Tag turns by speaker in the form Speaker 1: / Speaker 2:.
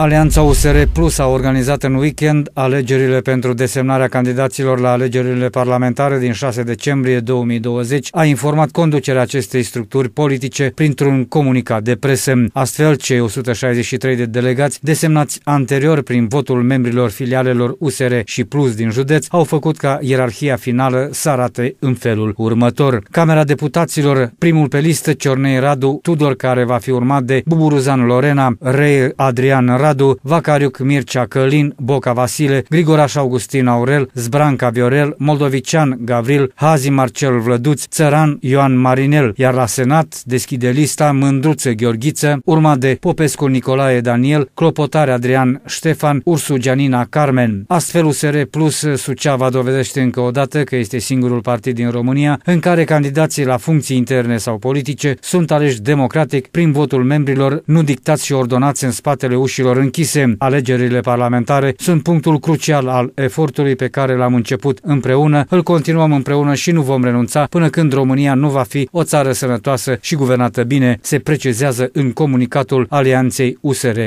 Speaker 1: Alianța USR Plus a organizat în weekend alegerile pentru desemnarea candidaților la alegerile parlamentare din 6 decembrie 2020, a informat conducerea acestei structuri politice printr-un comunicat de presă. Astfel, cei 163 de delegați desemnați anterior prin votul membrilor filialelor USR și Plus din județ au făcut ca ierarhia finală să arate în felul următor. Camera Deputaților, primul pe listă Ciornei Radu Tudor, care va fi urmat de Buburuzan Lorena, Rei Adrian Radu, Radu, Vacariuc Mircea Călin, Boca Vasile, Grigoraș Augustin Aurel, Zbranca Viorel, Moldovician Gavril, Hazi Marcel Vlăduț, Țăran Ioan Marinel, iar la Senat deschide lista Mândruță Gheorghiță, urma de Popescu Nicolae Daniel, Clopotare Adrian Ștefan, Ursu Gianina Carmen. Astfel USR Plus Suceava dovedește încă o dată că este singurul partid din România în care candidații la funcții interne sau politice sunt aleși democratic prin votul membrilor, nu dictați și ordonați în spatele ușilor închise alegerile parlamentare sunt punctul crucial al efortului pe care l-am început împreună, îl continuăm împreună și nu vom renunța până când România nu va fi o țară sănătoasă și guvernată bine, se precizează în comunicatul Alianței USR+.